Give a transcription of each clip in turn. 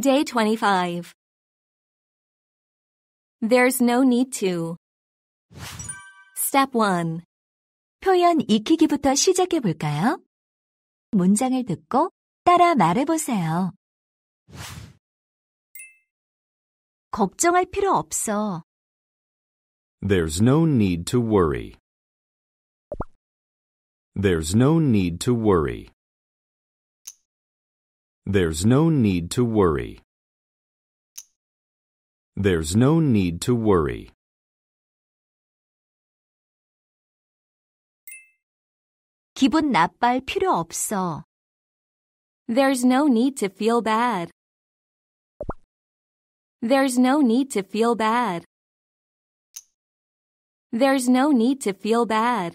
Day 25. There's no need to. Step 1. 표현 익히기부터 시작해 볼까요? 문장을 듣고 따라 말해 보세요. 걱정할 필요 없어. There's no need to worry. There's no need to worry. There's no need to worry. There's no need to worry. 필요 없어. There's no need to feel bad. There's no need to feel bad. There's no need to feel bad.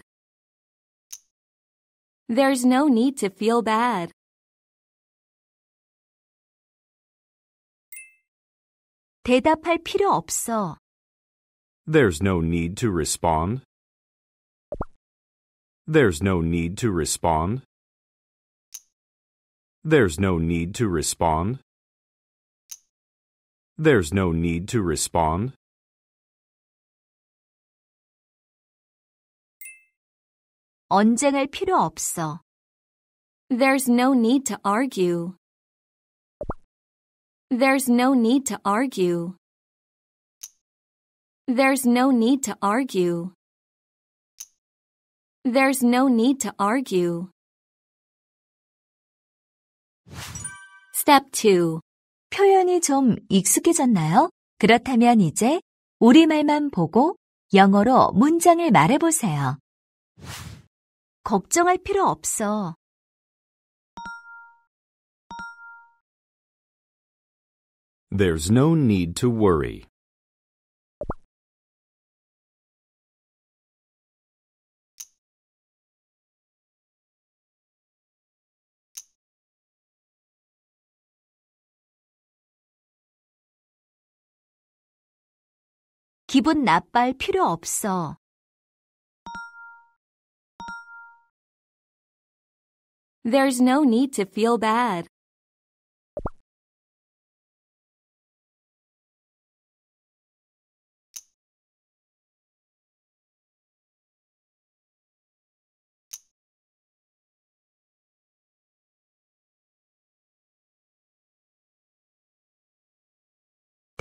There's no need to feel bad. 대답할 필요 없어. There's no need to respond. There's no need to respond. There's no need to respond. There's no need to respond. There's no need to argue. There's no need to argue. There's no need to argue. There's no need to argue. Step 2. 표현이 좀 익숙해졌나요? 그렇다면 이제 우리말만 보고 영어로 문장을 말해보세요. 걱정할 필요 없어. There's no need to worry. 필요 없어. There's no need to feel bad.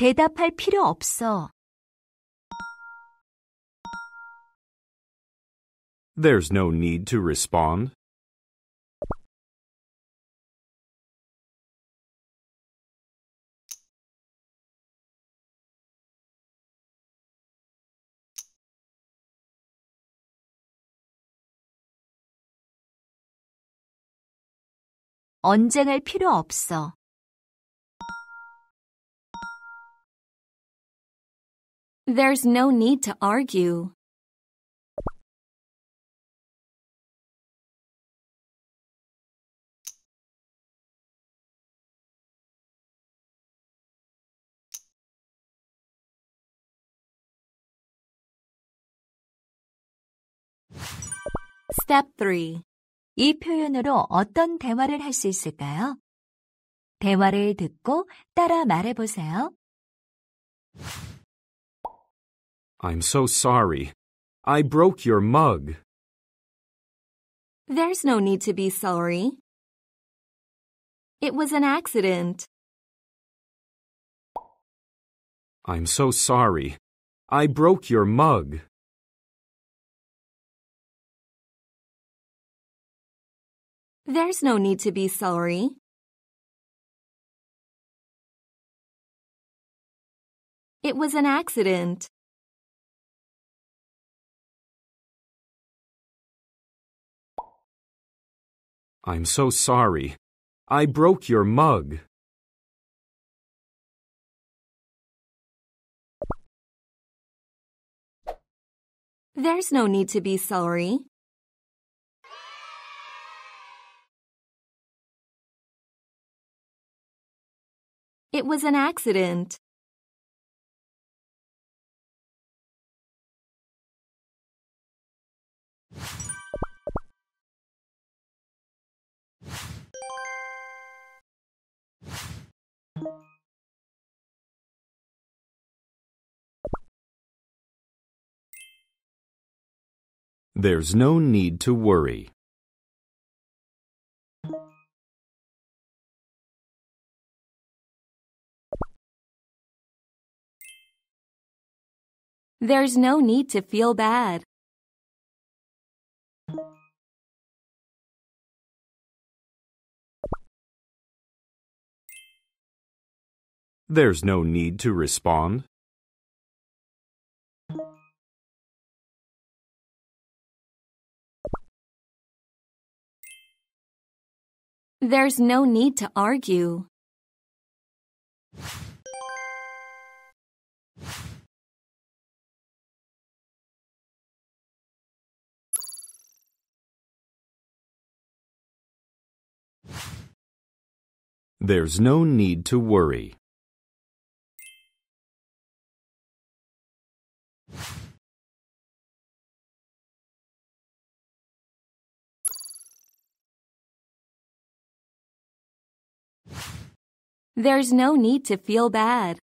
대답할 필요 없어. There's no need to respond. 언쟁할 필요 없어. There's no need to argue. Step 3. 이 표현으로 어떤 대화를 할 수 있을까요? 대화를 듣고 따라 말해보세요. I'm so sorry. I broke your mug. There's no need to be sorry. It was an accident. I'm so sorry. I broke your mug. There's no need to be sorry. It was an accident. I'm so sorry. I broke your mug. There's no need to be sorry. It was an accident. There's no need to worry. There's no need to feel bad. There's no need to respond. There's no need to argue. There's no need to worry. There's no need to feel bad.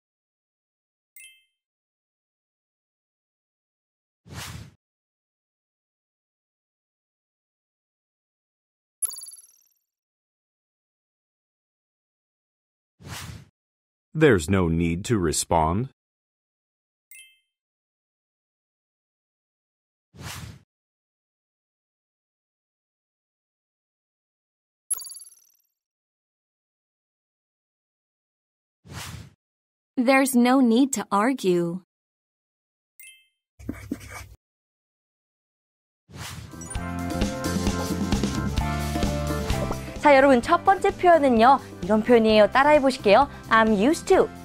There's no need to respond. There's no need to argue. 자, 여러분 첫 번째 표현은요. 이런 표현이에요. 따라해 보실게요. I'm used to.